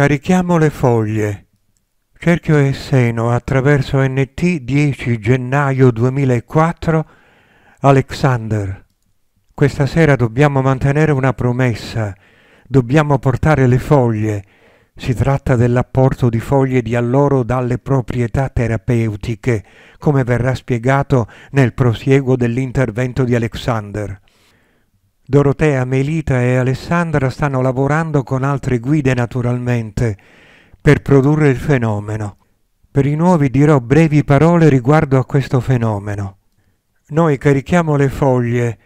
Carichiamo le foglie. Cerchio e Seno attraverso NT 10 gennaio 2004 Alexander. Questa sera dobbiamo mantenere una promessa. Dobbiamo portare le foglie. Si tratta dell'apporto di foglie di alloro dalle proprietà terapeutiche, come verrà spiegato nel prosieguo dell'intervento di Alexander. Dorotea, Melita e Alessandra stanno lavorando con altre guide naturalmente per produrre il fenomeno. Per i nuovi dirò brevi parole riguardo a questo fenomeno. Noi carichiamo le foglie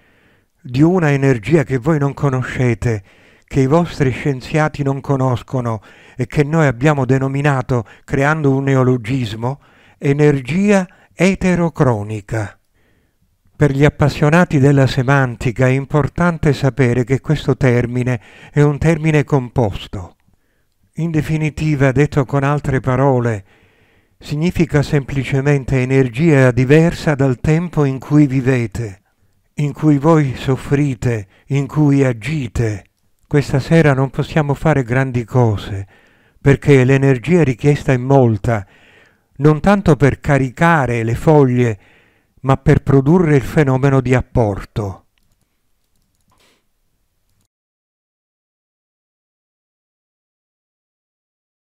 di una energia che voi non conoscete, che i vostri scienziati non conoscono e che noi abbiamo denominato, creando un neologismo, energia eterocronica. Per gli appassionati della semantica è importante sapere che questo termine è un termine composto. In definitiva, detto con altre parole, significa semplicemente energia diversa dal tempo in cui vivete, in cui voi soffrite, in cui agite. Questa sera non possiamo fare grandi cose, perché l'energia richiesta è molta, non tanto per caricare le foglie ma per produrre il fenomeno di apporto.